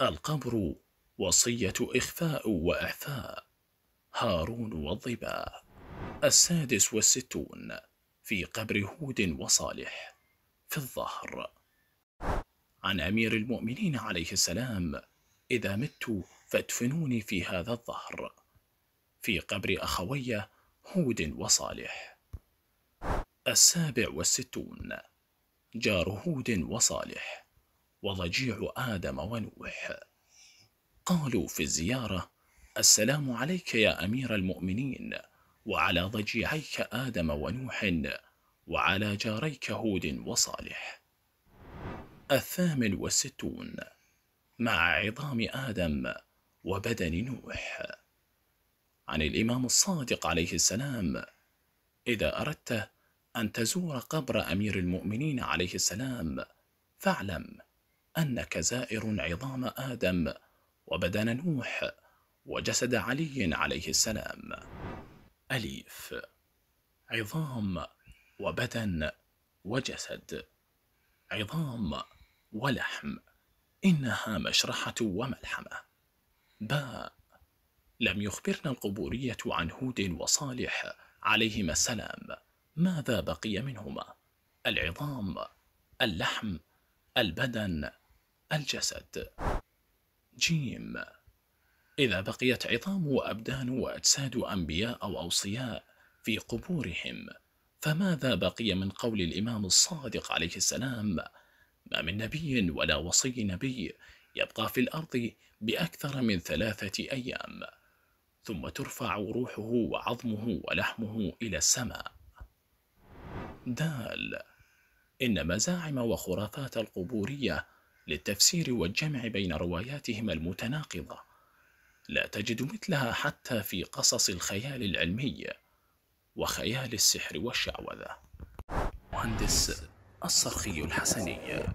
القبر وصية إخفاء وإعفاء هارون والظباء السادس والستون في قبر هود وصالح في الظهر عن أمير المؤمنين عليه السلام إذا مت فادفنوني في هذا الظهر في قبر أخوي هود وصالح السابع والستون جار هود وصالح وضجيع آدم ونوح قالوا في الزيارة السلام عليك يا أمير المؤمنين وعلى ضجيعيك آدم ونوح وعلى جاريك هود وصالح الثامن والستون مع عظام آدم وبدن نوح عن الإمام الصادق عليه السلام إذا أردت أن تزور قبر أمير المؤمنين عليه السلام فاعلم أنك زائر عظام آدم وبدن نوح وجسد علي عليه السلام أليف عظام وبدن وجسد عظام ولحم إنها مشرحة وملحمة باء لم يخبرنا القبورية عن هود وصالح عليهما السلام ماذا بقي منهما العظام اللحم البدن الجسد جيم إذا بقيت عظام وأبدان وأجساد أنبياء أو أوصياء في قبورهم فماذا بقي من قول الإمام الصادق عليه السلام ما من نبي ولا وصي نبي يبقى في الأرض بأكثر من ثلاثة أيام ثم ترفع روحه وعظمه ولحمه إلى السماء دال إن مزاعم وخرافات القبورية للتفسير والجمع بين رواياتهما المتناقضة لا تجد مثلها حتى في قصص الخيال العلمي وخيال السحر والشعوذة مهندس الصرخي الحسني